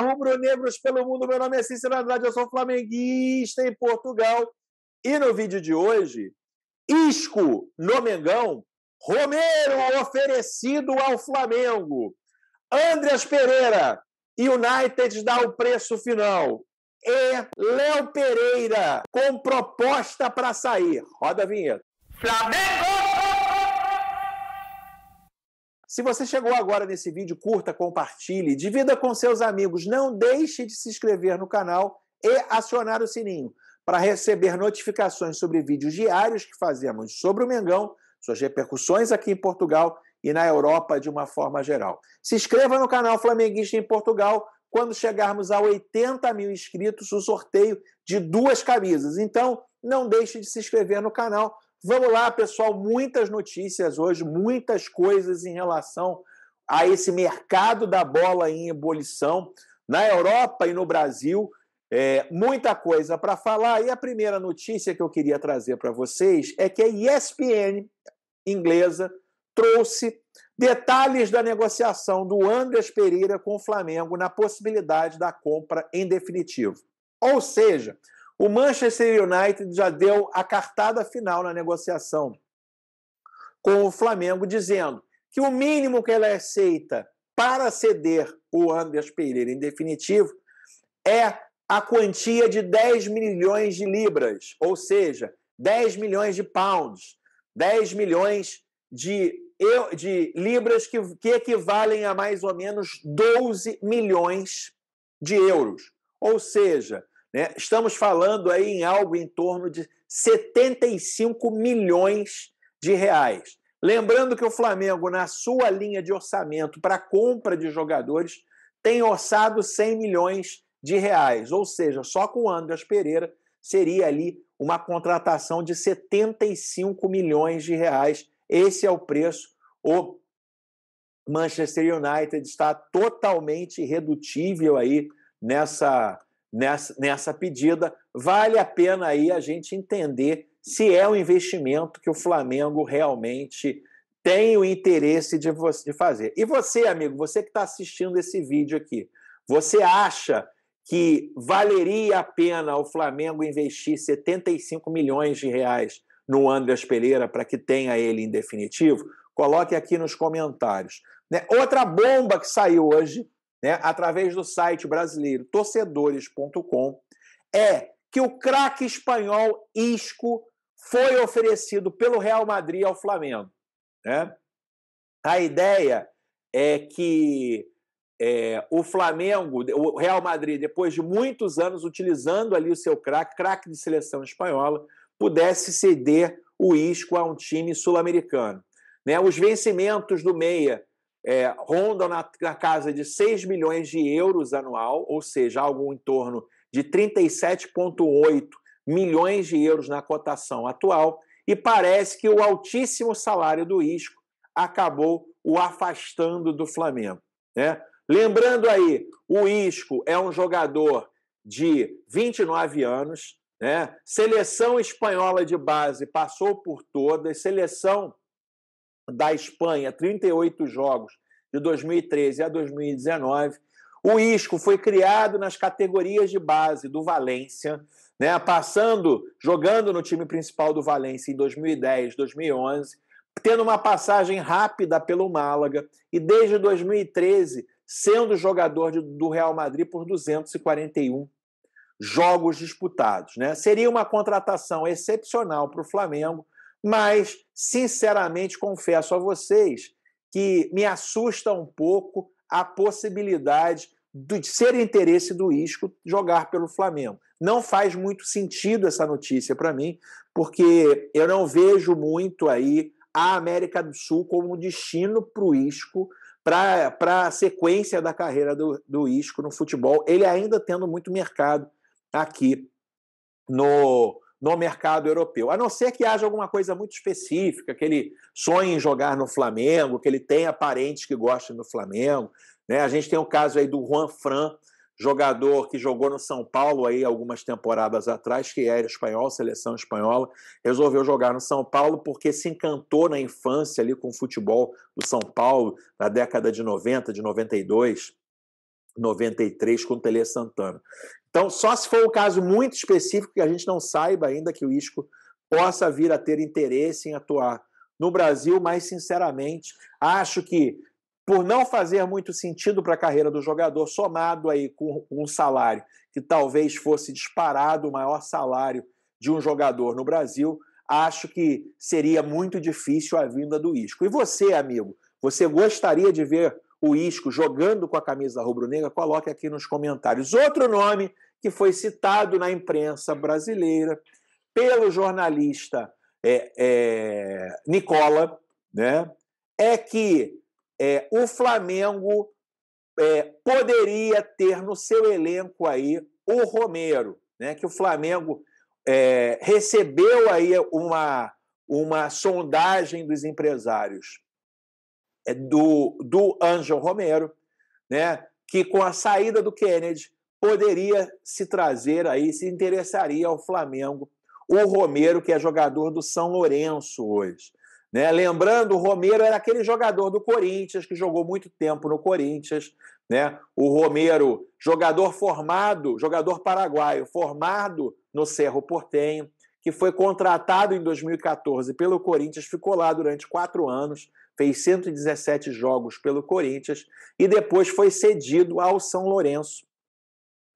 rubro-negros pelo mundo. Meu nome é Cícero Andrade, eu sou flamenguista em Portugal. E no vídeo de hoje, Isco no Mengão, Romero oferecido ao Flamengo. Andreas Pereira, United dá o preço final. E Léo Pereira com proposta para sair. Roda a vinheta. Flamengo! Se você chegou agora nesse vídeo, curta, compartilhe, divida com seus amigos. Não deixe de se inscrever no canal e acionar o sininho para receber notificações sobre vídeos diários que fazemos sobre o Mengão, suas repercussões aqui em Portugal e na Europa de uma forma geral. Se inscreva no canal Flamenguista em Portugal. Quando chegarmos a 80 mil inscritos, o sorteio de duas camisas. Então, não deixe de se inscrever no canal Vamos lá, pessoal, muitas notícias hoje, muitas coisas em relação a esse mercado da bola em ebulição na Europa e no Brasil. É, muita coisa para falar. E a primeira notícia que eu queria trazer para vocês é que a ESPN inglesa trouxe detalhes da negociação do Andrés Pereira com o Flamengo na possibilidade da compra em definitivo. Ou seja, o Manchester United já deu a cartada final na negociação com o Flamengo, dizendo que o mínimo que ela aceita para ceder o Andreas Pereira em definitivo é a quantia de 10 milhões de libras, ou seja, 10 milhões de pounds, 10 milhões de, de libras que, que equivalem a mais ou menos 12 milhões de euros. Ou seja, né? Estamos falando aí em algo em torno de 75 milhões de reais. Lembrando que o Flamengo, na sua linha de orçamento para compra de jogadores, tem orçado 100 milhões de reais. Ou seja, só com o Andreas Pereira seria ali uma contratação de 75 milhões de reais. Esse é o preço. O Manchester United está totalmente redutível aí nessa nessa, nessa pedida. Vale a pena aí a gente entender se é um investimento que o Flamengo realmente tem o interesse de, de fazer. E você, amigo, você que está assistindo esse vídeo aqui, você acha que valeria a pena o Flamengo investir 75 milhões de reais no Andreas Pereira para que tenha ele em definitivo? Coloque aqui nos comentários. Né, outra bomba que saiu hoje né, através do site brasileiro torcedores.com, é que o craque espanhol Isco foi oferecido pelo Real Madrid ao Flamengo. Né? A ideia é que é, o Flamengo, o Real Madrid, depois de muitos anos utilizando ali o seu craque, craque de seleção espanhola, pudesse ceder o Isco a um time sul-americano. Né? Os vencimentos do Meia é, rondam na, na, casa de 6 milhões de euros anual, ou seja, algo em torno de 37,8 milhões de euros na cotação atual, e parece que o altíssimo salário do Isco acabou o afastando do Flamengo. Né? Lembrando aí, o Isco é um jogador de 29 anos, né? seleção espanhola de base passou por todas, seleção da Espanha, 38 jogos de 2013 a 2019. O Isco foi criado nas categorias de base do Valência, né, passando, jogando no time principal do Valência em 2010, 2011, tendo uma passagem rápida pelo Málaga e desde 2013 sendo jogador de, do Real Madrid por 241 jogos disputados. Né? Seria uma contratação excepcional para o Flamengo, mas, sinceramente, confesso a vocês que me assusta um pouco a possibilidade de ser interesse do Isco jogar pelo Flamengo. Não faz muito sentido essa notícia para mim, porque eu não vejo muito aí a América do Sul como destino para o Isco, para a sequência da carreira do, do Isco no futebol, ele ainda tendo muito mercado aqui no, no mercado europeu. A não ser que haja alguma coisa muito específica, que ele sonhe em jogar no Flamengo, que ele tenha parentes que gostem do Flamengo. Né? A gente tem o caso aí do Juan Fran, jogador que jogou no São Paulo aí algumas temporadas atrás, que era espanhol, seleção espanhola, resolveu jogar no São Paulo porque se encantou na infância ali com o futebol do São Paulo, na década de 90, de 92. 93 com o Tele Santana. Então, só se for um caso muito específico que a gente não saiba ainda que o ISCO possa vir a ter interesse em atuar no Brasil, mas, sinceramente, acho que por não fazer muito sentido para a carreira do jogador, somado aí com um salário que talvez fosse disparado o maior salário de um jogador no Brasil, acho que seria muito difícil a vinda do Isco. E você, amigo, você gostaria de ver o Isco jogando com a camisa rubro-negra, coloque aqui nos comentários. Outro nome que foi citado na imprensa brasileira pelo jornalista é, é, Nicola, né, é que é, o Flamengo é, poderia ter no seu elenco aí o Romero, né, que o Flamengo é, recebeu aí uma, uma sondagem dos empresários é do, do Angel Romero, né, que com a saída do Kennedy poderia se trazer aí, se interessaria ao Flamengo, o Romero, que é jogador do São Lourenço hoje. Né? Lembrando, o Romero era aquele jogador do Corinthians, que jogou muito tempo no Corinthians. Né? O Romero, jogador formado, jogador paraguaio, formado no Cerro Portenho, que foi contratado em 2014 pelo Corinthians, ficou lá durante quatro anos, fez 117 jogos pelo Corinthians e depois foi cedido ao São Lourenço,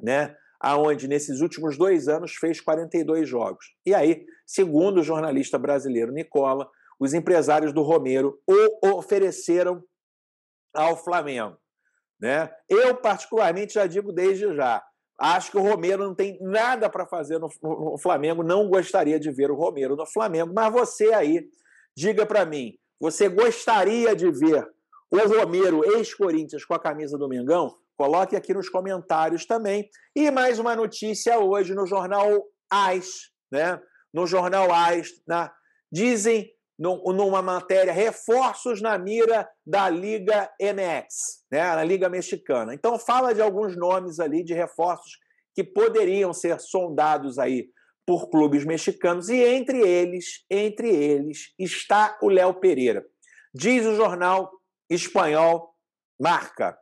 né? Aonde nesses últimos dois anos fez 42 jogos. E aí, segundo o jornalista brasileiro Nicola, os empresários do Romero o ofereceram ao Flamengo, né? Eu particularmente já digo desde já, Acho que o Romero não tem nada para fazer no, no, Flamengo. Não gostaria de ver o Romero no Flamengo. Mas você aí, diga para mim, você gostaria de ver o Romero ex-Corinthians com a camisa do Mengão? Coloque aqui nos comentários também. E mais uma notícia hoje no jornal Ais, né? No jornal Ais, na... dizem numa matéria reforços na mira da Liga MX, né, na Liga Mexicana. Então fala de alguns nomes ali de reforços que poderiam ser sondados aí por clubes mexicanos e entre eles, entre eles está o Léo Pereira. Diz o jornal espanhol Marca.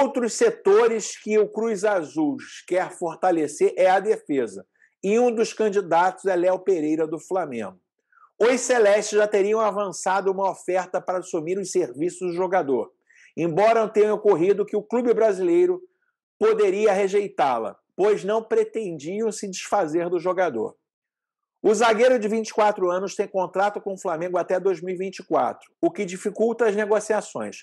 Outros setores que o Cruz Azul quer fortalecer é a defesa. E um dos candidatos é Léo Pereira do Flamengo. Os Celestes já teriam avançado uma oferta para assumir os serviços do jogador, embora tenha ocorrido que o clube brasileiro poderia rejeitá-la, pois não pretendiam se desfazer do jogador. O zagueiro de 24 anos tem contrato com o Flamengo até 2024, o que dificulta as negociações,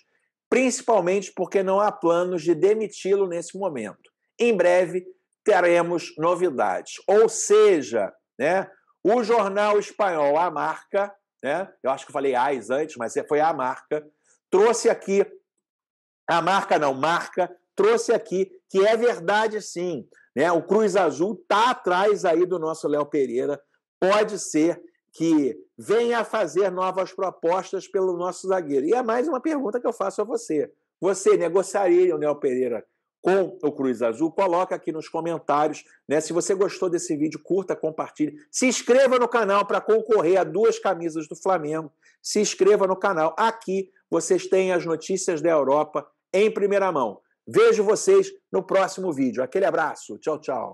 principalmente porque não há planos de demiti-lo nesse momento. Em breve teremos novidades. Ou seja, né, o jornal espanhol, a marca, né? Eu acho que eu falei AIS antes, mas é, foi a marca, trouxe aqui. A marca não, marca, trouxe aqui, que é verdade sim. Né? O Cruz Azul tá atrás aí do nosso Léo Pereira. Pode ser que venha fazer novas propostas pelo nosso zagueiro. E é mais uma pergunta que eu faço a você. Você negociaria o Léo Pereira com o Cruz Azul, coloca aqui nos comentários. Né? Se você gostou desse vídeo, curta, compartilhe. Se inscreva no canal para concorrer a duas camisas do Flamengo. Se inscreva no canal. Aqui vocês têm as notícias da Europa em primeira mão. Vejo vocês no próximo vídeo. Aquele abraço. Tchau, tchau.